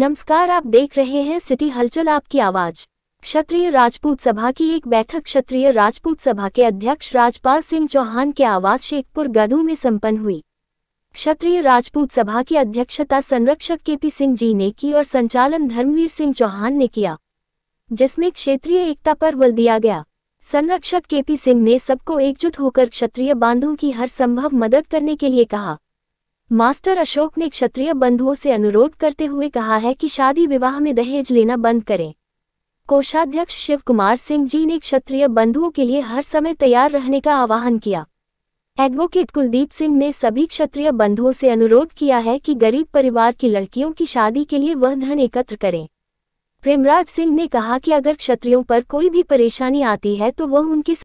नमस्कार आप देख रहे हैं सिटी हलचल आपकी आवाज क्षत्रिय राजपूत सभा की एक बैठक क्षत्रिय राजपूत सभा के अध्यक्ष राजपाल सिंह चौहान के आवास शेखपुर गढ़ू में संपन्न हुई क्षत्रिय राजपूत सभा की अध्यक्षता संरक्षक के पी सिंह जी ने की और संचालन धर्मवीर सिंह चौहान ने किया जिसमें क्षेत्रीय एकता पर बल दिया गया संरक्षक के पी सिंह ने सबको एकजुट होकर क्षत्रिय बांधों की हर संभव मदद करने के लिए कहा मास्टर अशोक ने क्षत्रिय बंधुओं से अनुरोध करते हुए कहा है कि शादी विवाह में दहेज लेना बंद करें कोषाध्यक्ष शिव कुमार सिंह जी ने क्षत्रिय बंधुओं के लिए हर समय तैयार रहने का आह्वान किया एडवोकेट कुलदीप सिंह ने सभी क्षत्रिय बंधुओं से अनुरोध किया है कि गरीब परिवार की लड़कियों की शादी के लिए वह धन एकत्र करें प्रेमराज सिंह ने कहा कि अगर क्षत्रियों पर कोई भी परेशानी आती है तो वह उनकी